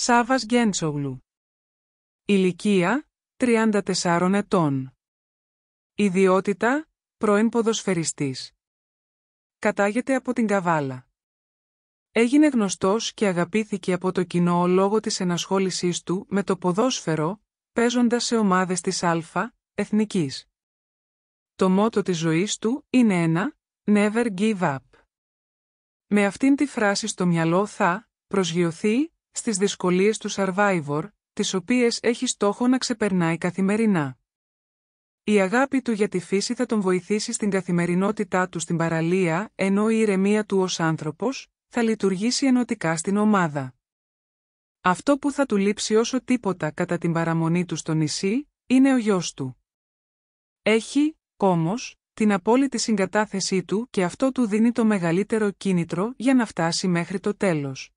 Σάβας Γκέντσογλου. Ηλικία, 34 ετών. Ιδιότητα, πρώην ποδοσφαιριστής. Κατάγεται από την Καβάλα. Έγινε γνωστός και αγαπήθηκε από το κοινό λόγω της ενασχόλησής του με το ποδόσφαιρο, παίζοντας σε ομάδες της Α, εθνικής. Το μότο της ζωής του είναι ένα «Never give up». Με αυτήν τη φράση στο μυαλό θα προσγειωθεί στις δυσκολίες του Survivor, τις οποίες έχει στόχο να ξεπερνάει καθημερινά. Η αγάπη του για τη φύση θα τον βοηθήσει στην καθημερινότητά του στην παραλία, ενώ η ηρεμία του ως άνθρωπος θα λειτουργήσει ενωτικά στην ομάδα. Αυτό που θα του λείψει όσο τίποτα κατά την παραμονή του στο νησί, είναι ο γιος του. Έχει, όμως, την απόλυτη συγκατάθεσή του και αυτό του δίνει το μεγαλύτερο κίνητρο για να φτάσει μέχρι το τέλος.